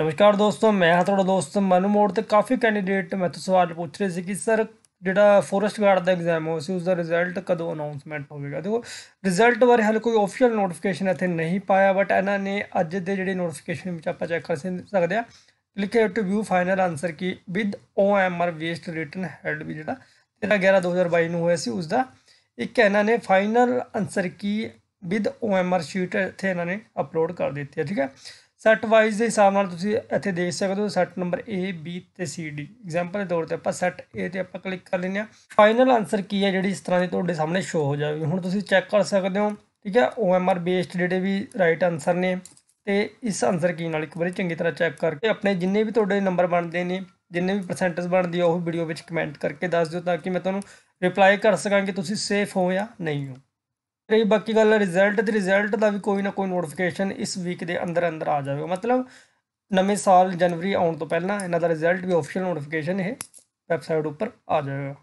ਨਮਸਕਾਰ ਦੋਸਤੋ ਮੈਂ ਹਾਂ ਤੁਹਾਡਾ ਦੋਸਤ ਮਨੂ ਮੋੜ ਤੇ ਕਾਫੀ ਕੈਂਡੀਡੇਟ ਮੈਂ ਤੋਂ ਸਵਾਲ ਪੁੱਛ ਰਹੇ ਸੀ ਕਿ ਸਰ ਜਿਹੜਾ ਫੋਰੈਸਟ ਗਾਰਡ ਦਾ ਐਗਜ਼ਾਮ ਹੋ ਸੀ ਉਸ ਦਾ ਰਿਜ਼ਲਟ ਕਦੋਂ ਅਨਾਉਂਸਮੈਂਟ ਹੋਵੇਗਾ ਦੇਖੋ ਰਿਜ਼ਲਟ ਬਾਰੇ ਹਾਲੇ ਕੋਈ ਆਫੀਸ਼ੀਅਲ ਨੋਟੀਫਿਕੇਸ਼ਨ ਇੱਥੇ ਨਹੀਂ ਪਾਇਆ ਬਟ ਇਹਨਾਂ ਨੇ ਅੱਜ ਦੇ ਜਿਹੜੇ ਨੋਟੀਫਿਕੇਸ਼ਨ ਵਿੱਚ ਆਪਾਂ ਚੈੱਕ ਕਰ ਸਕਦੇ ਆ ਲਿਖਿਆ to view final answer key with OMR based written held ਵੀ ਜਿਹੜਾ 13 11 2022 ਨੂੰ ਹੋਇਆ ਸੀ ਉਸ ਦਾ ਇੱਕ ਇਹਨਾਂ ਨੇ final answer key with OMR sheet ਇੱਥੇ ਇਹਨਾਂ ਨੇ ਅਪਲੋਡ ਕਰ ਦਿੱਤੀ ਹੈ ਠੀਕ ਹੈ ਸੈੱਟ ਵਾਈਜ਼ ਦੇ ਹਿਸਾਬ ਨਾਲ ਤੁਸੀਂ ਇੱਥੇ ਦੇਖ ਸਕਦੇ ਹੋ ਸੈੱਟ ਨੰਬਰ A B ਤੇ C D ਐਗਜ਼ਾਮਪਲ ਦੇ ਤੌਰ ਤੇ ਆਪਾਂ ਸੈੱਟ A ਤੇ ਆਪਾਂ ਕਲਿੱਕ ਕਰ ਲੈਂਦੇ ਆ ਫਾਈਨਲ ਆਨਸਰ ਕੀ ਹੈ ਜਿਹੜੀ ਇਸ ਤਰ੍ਹਾਂ ਦੀ ਤੁਹਾਡੇ ਸਾਹਮਣੇ ਸ਼ੋ ਹੋ ਜਾਵੇ ਹੁਣ ਤੁਸੀਂ ਚੈੱਕ ਕਰ ਸਕਦੇ ਹੋ ਠੀਕ ਹੈ OMR ਬੇਸਡ ਜਿਹੜੇ ਵੀ ਰਾਈਟ ਆਨਸਰ ਨੇ ਤੇ ਇਸ ਆਨਸਰ ਕੀ ਨਾਲ ਇੱਕ ਵਾਰੀ ਚੰਗੀ ਤਰ੍ਹਾਂ ਚੈੱਕ ਕਰਕੇ ਆਪਣੇ ਜਿੰਨੇ ਵੀ ਤੁਹਾਡੇ ਨੰਬਰ ਬਣਦੇ ਨੇ ਜਿੰਨੇ ਵੀ ਪਰਸੈਂਟੇਜ ਬਣਦੀ ਆ ਉਹ ਵੀਡੀਓ ਵਿੱਚ ਕਮੈਂਟ ਕਰਕੇ ਦੱਸ ਦਿਓ ਤਾਂ ਕਿ ਮੈਂ ਤੁਹਾਨੂੰ ਰਿਪਲਾਈ ਕਰ ਸਕਾਂ ਕਿ ਤੁਸੀਂ ਸੇਫ ਹੋ ਜਾਂ ਨਹੀਂ ਹੋ ਰਹੀ ਬਾਕੀ ਗੱਲ ਰਿਜ਼ਲਟ ਤੇ ਰਿਜ਼ਲਟ ਦਾ ਵੀ ਕੋਈ ਨਾ ਕੋਈ ਨੋਟੀਫਿਕੇਸ਼ਨ ਇਸ ਵੀਕ ਦੇ ਅੰਦਰ ਅੰਦਰ ਆ ਜਾਵੇਗਾ ਮਤਲਬ ਨਵੇਂ ਸਾਲ ਜਨਵਰੀ ਆਉਣ ਤੋਂ ਪਹਿਲਾਂ ਇਹਨਾਂ ਦਾ ਰਿਜ਼ਲਟ ਵੀ ਆਫੀਸ਼ੀਅਲ ਨੋਟੀਫਿਕੇਸ਼ਨ ਇਹ ਵੈਬਸਾਈਟ ਉੱਪਰ ਆ ਜਾਵੇਗਾ